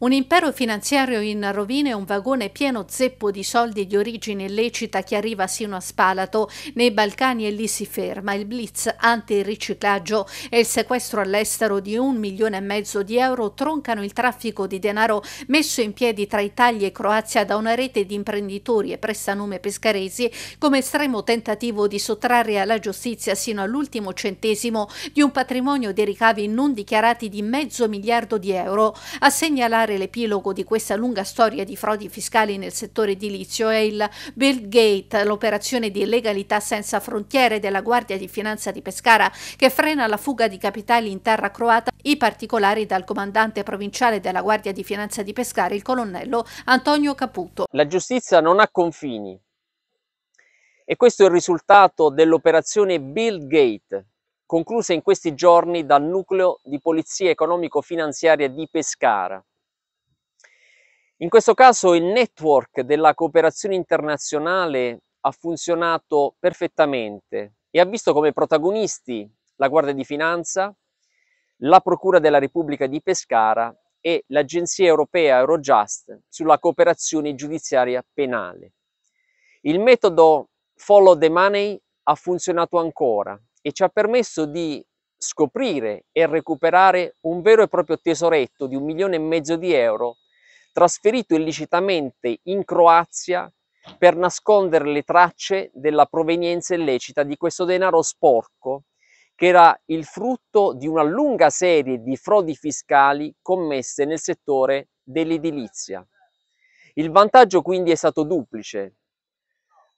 Un impero finanziario in rovine e un vagone pieno zeppo di soldi di origine illecita che arriva sino a Spalato, nei Balcani e lì si ferma. Il blitz anti-riciclaggio e il sequestro all'estero di un milione e mezzo di euro troncano il traffico di denaro messo in piedi tra Italia e Croazia da una rete di imprenditori e prestanume pescaresi come estremo tentativo di sottrarre alla giustizia sino all'ultimo centesimo di un patrimonio di ricavi non dichiarati di mezzo miliardo di euro, a segnalare raccontare l'epilogo di questa lunga storia di frodi fiscali nel settore edilizio è il Bill Gate, l'operazione di legalità senza frontiere della Guardia di Finanza di Pescara che frena la fuga di capitali in terra croata, i particolari dal comandante provinciale della Guardia di Finanza di Pescara, il colonnello Antonio Caputo. La giustizia non ha confini e questo è il risultato dell'operazione Bill Gate conclusa in questi giorni dal nucleo di polizia economico-finanziaria di Pescara. In questo caso il network della cooperazione internazionale ha funzionato perfettamente e ha visto come protagonisti la Guardia di Finanza, la Procura della Repubblica di Pescara e l'Agenzia Europea Eurojust sulla cooperazione giudiziaria penale. Il metodo Follow the Money ha funzionato ancora e ci ha permesso di scoprire e recuperare un vero e proprio tesoretto di un milione e mezzo di euro trasferito illicitamente in Croazia per nascondere le tracce della provenienza illecita di questo denaro sporco che era il frutto di una lunga serie di frodi fiscali commesse nel settore dell'edilizia. Il vantaggio quindi è stato duplice,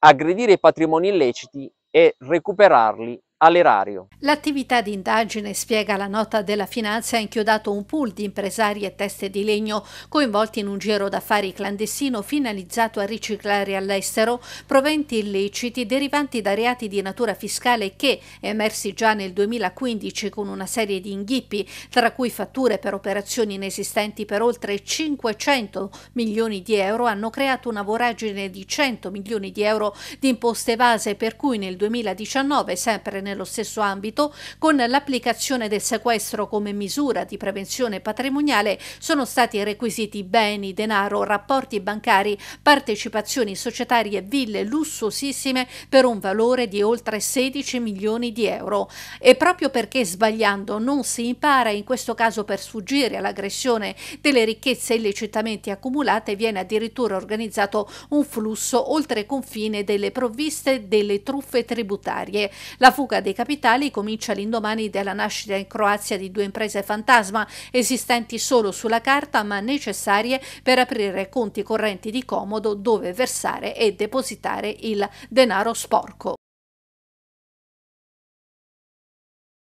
aggredire i patrimoni illeciti e recuperarli all'erario. L'attività di indagine, spiega la nota della finanza, ha inchiodato un pool di impresari e teste di legno coinvolti in un giro d'affari clandestino finalizzato a riciclare all'estero proventi illeciti derivanti da reati di natura fiscale che, emersi già nel 2015 con una serie di inghippi, tra cui fatture per operazioni inesistenti per oltre 500 milioni di euro, hanno creato una voragine di 100 milioni di euro di imposte evase per cui nel 2019, sempre nel nello stesso ambito, con l'applicazione del sequestro come misura di prevenzione patrimoniale sono stati requisiti beni, denaro, rapporti bancari, partecipazioni societarie e ville lussuosissime per un valore di oltre 16 milioni di euro. E proprio perché sbagliando non si impara, in questo caso per sfuggire all'aggressione delle ricchezze illecitamente accumulate, viene addirittura organizzato un flusso oltre confine delle provviste delle truffe tributarie. La fuga dei capitali comincia l'indomani della nascita in Croazia di due imprese fantasma, esistenti solo sulla carta ma necessarie per aprire conti correnti di comodo dove versare e depositare il denaro sporco.